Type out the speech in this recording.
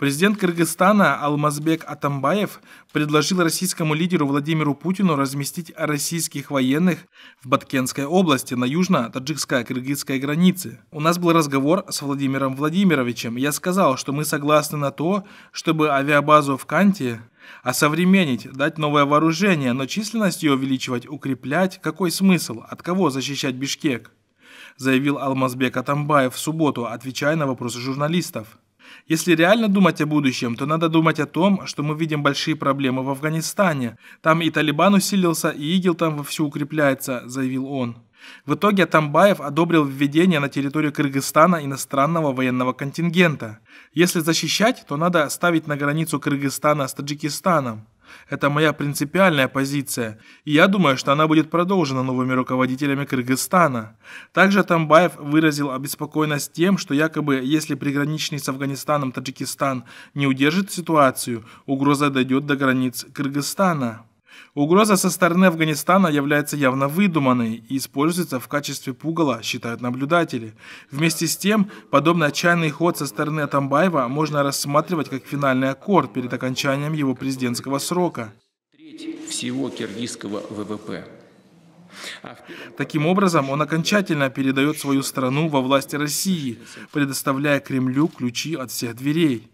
Президент Кыргызстана Алмазбек Атамбаев предложил российскому лидеру Владимиру Путину разместить российских военных в Баткенской области на южно-таджикско-кыргызской границе. У нас был разговор с Владимиром Владимировичем. Я сказал, что мы согласны на то, чтобы авиабазу в Канте осовременить, дать новое вооружение, но численность ее увеличивать, укреплять, какой смысл, от кого защищать Бишкек? заявил Алмазбек Атамбаев в субботу, отвечая на вопросы журналистов. Если реально думать о будущем, то надо думать о том, что мы видим большие проблемы в Афганистане. Там и Талибан усилился, и ИГИЛ там вовсю укрепляется, заявил он. В итоге Атамбаев одобрил введение на территорию Кыргызстана иностранного военного контингента. Если защищать, то надо ставить на границу Кыргызстана с Таджикистаном. Это моя принципиальная позиция, и я думаю, что она будет продолжена новыми руководителями Кыргызстана. Также Тамбаев выразил обеспокоенность тем, что якобы если приграничный с Афганистаном Таджикистан не удержит ситуацию, угроза дойдет до границ Кыргызстана. Угроза со стороны Афганистана является явно выдуманной и используется в качестве пугала, считают наблюдатели. Вместе с тем, подобный отчаянный ход со стороны Атамбаева можно рассматривать как финальный аккорд перед окончанием его президентского срока. Треть всего киргизского ВВП. А Таким образом, он окончательно передает свою страну во власти России, предоставляя Кремлю ключи от всех дверей.